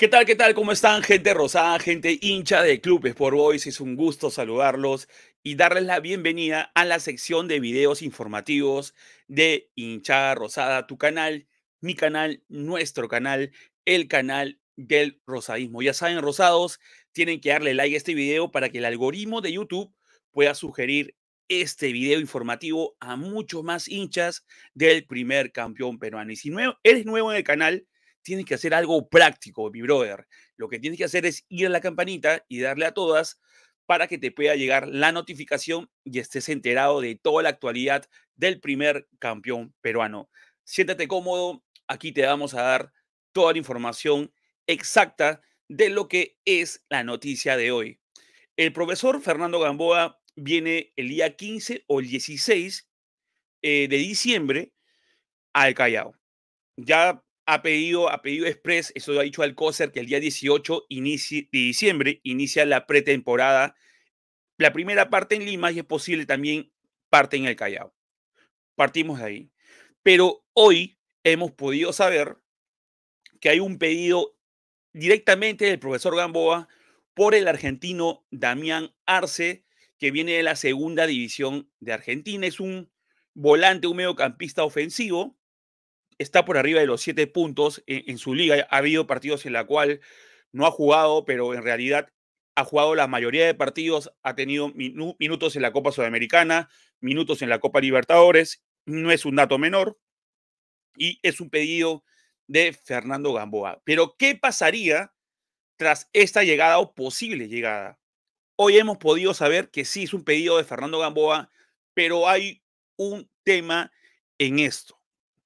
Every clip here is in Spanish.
¿Qué tal? ¿Qué tal? ¿Cómo están, gente rosada, gente hincha de Clubes por Voice? Es un gusto saludarlos y darles la bienvenida a la sección de videos informativos de Hinchada Rosada, tu canal, mi canal, nuestro canal, el canal del rosadismo. Ya saben, rosados, tienen que darle like a este video para que el algoritmo de YouTube pueda sugerir este video informativo a muchos más hinchas del primer campeón peruano. Y si eres nuevo en el canal, tienes que hacer algo práctico, mi brother. Lo que tienes que hacer es ir a la campanita y darle a todas para que te pueda llegar la notificación y estés enterado de toda la actualidad del primer campeón peruano. Siéntate cómodo, aquí te vamos a dar toda la información exacta de lo que es la noticia de hoy. El profesor Fernando Gamboa viene el día 15 o el 16 eh, de diciembre al Callao. Ya ha pedido, ha pedido Express, eso lo ha dicho Alcócer, que el día 18 de diciembre inicia la pretemporada, la primera parte en Lima y es posible también parte en el Callao. Partimos de ahí. Pero hoy hemos podido saber que hay un pedido directamente del profesor Gamboa por el argentino Damián Arce, que viene de la segunda división de Argentina. Es un volante, un mediocampista ofensivo está por arriba de los siete puntos en, su liga. Ha habido partidos en la cual no ha jugado, pero en realidad ha jugado la mayoría de partidos, ha tenido minutos en la Copa Sudamericana, minutos en la Copa Libertadores, no es un dato menor y es un pedido de Fernando Gamboa. Pero, ¿qué pasaría tras esta llegada o posible llegada? Hoy hemos podido saber que sí es un pedido de Fernando Gamboa, pero hay un tema en esto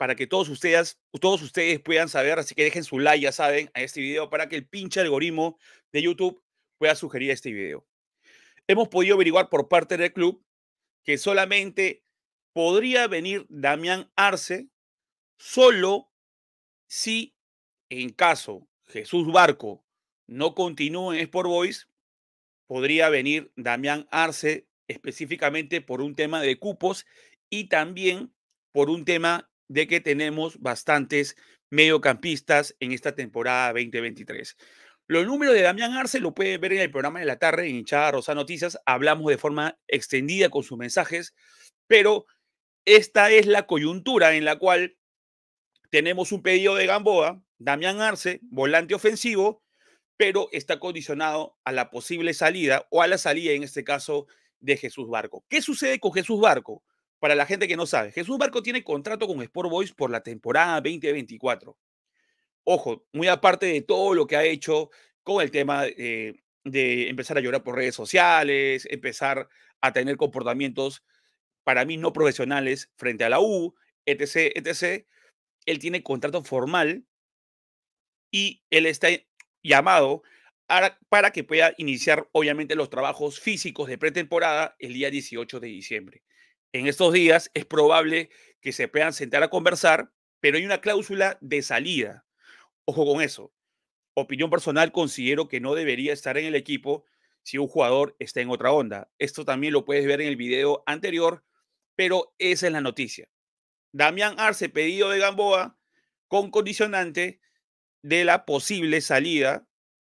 para que todos ustedes, todos ustedes puedan saber, así que dejen su like, ya saben, a este video para que el pinche algoritmo de YouTube pueda sugerir este video. Hemos podido averiguar por parte del club que solamente podría venir Damián Arce solo si en caso Jesús Barco no continúe en Sport Boys, podría venir Damián Arce específicamente por un tema de cupos y también por un tema de que tenemos bastantes mediocampistas en esta temporada 2023. Los números de Damián Arce lo pueden ver en el programa de la tarde en Hinchada Rosa Noticias. Hablamos de forma extendida con sus mensajes, pero esta es la coyuntura en la cual tenemos un pedido de Gamboa, Damián Arce, volante ofensivo, pero está condicionado a la posible salida o a la salida, en este caso, de Jesús Barco. ¿Qué sucede con Jesús Barco? para la gente que no sabe, Jesús Barco tiene contrato con Sport Boys por la temporada 2024. Ojo, muy aparte de todo lo que ha hecho con el tema eh, de empezar a llorar por redes sociales, empezar a tener comportamientos para mí no profesionales frente a la U, etc., etc., él tiene contrato formal y él está llamado para que pueda iniciar, obviamente, los trabajos físicos de pretemporada el día 18 de diciembre en estos días es probable que se puedan sentar a conversar, pero hay una cláusula de salida. Ojo con eso. Opinión personal, considero que no debería estar en el equipo si un jugador está en otra onda. Esto también lo puedes ver en el video anterior, pero esa es la noticia. Damián Arce, pedido de Gamboa, con condicionante de la posible salida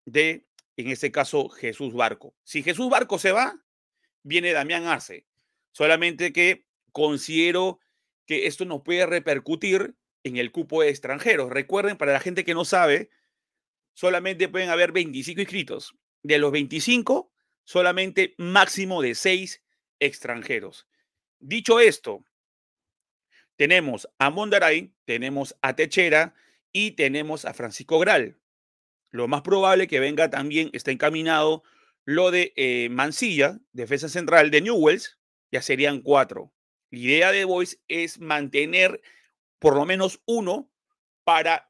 de, en este caso, Jesús Barco. Si Jesús Barco se va, viene Damián Arce. Solamente que considero que esto nos puede repercutir en el cupo de extranjeros. Recuerden, para la gente que no sabe, solamente pueden haber 25 inscritos. De los 25, solamente máximo de 6 extranjeros. Dicho esto, tenemos a Mondaray, tenemos a Techera y tenemos a Francisco Gral. Lo más probable que venga también, está encaminado lo de eh, Mancilla, defensa central de Newells, ya serían cuatro. La idea de Boyce es mantener por lo menos uno para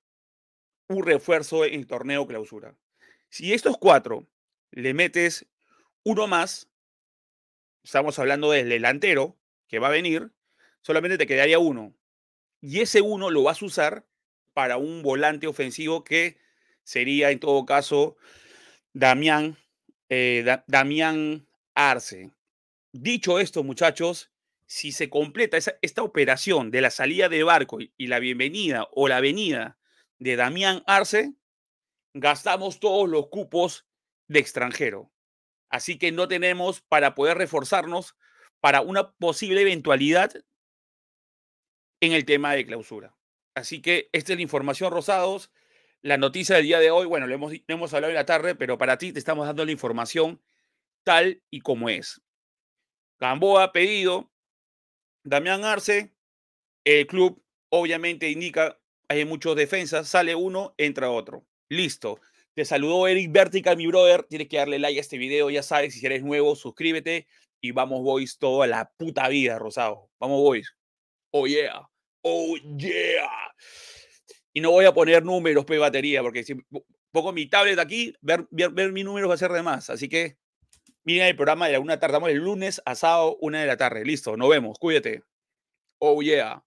un refuerzo en torneo clausura. Si estos cuatro le metes uno más, estamos hablando del delantero que va a venir, solamente te quedaría uno. Y ese uno lo vas a usar para un volante ofensivo que sería en todo caso Damián, eh, Damián Arce. Dicho esto, muchachos, si se completa esta operación de la salida de barco y la bienvenida o la venida de Damián Arce, gastamos todos los cupos de extranjero. Así que no tenemos para poder reforzarnos para una posible eventualidad en el tema de clausura. Así que esta es la información, Rosados. La noticia del día de hoy, bueno, no hemos, hemos hablado en la tarde, pero para ti te estamos dando la información tal y como es. Gamboa pedido, Damián Arce, el club obviamente indica, hay muchos defensas, sale uno, entra otro. Listo. Te saludó Eric Vertical, mi brother. Tienes que darle like a este video, ya sabes, si eres nuevo, suscríbete y vamos boys toda la puta vida, Rosado. Vamos boys. Oh yeah. Oh yeah. Y no voy a poner números, P batería, porque si pongo mi tablet aquí, ver, ver, ver números va a ser de más. Así que Miren el programa de la una tarde. el lunes a sábado, una de la tarde. Listo, nos vemos. Cuídate. Oh, yeah.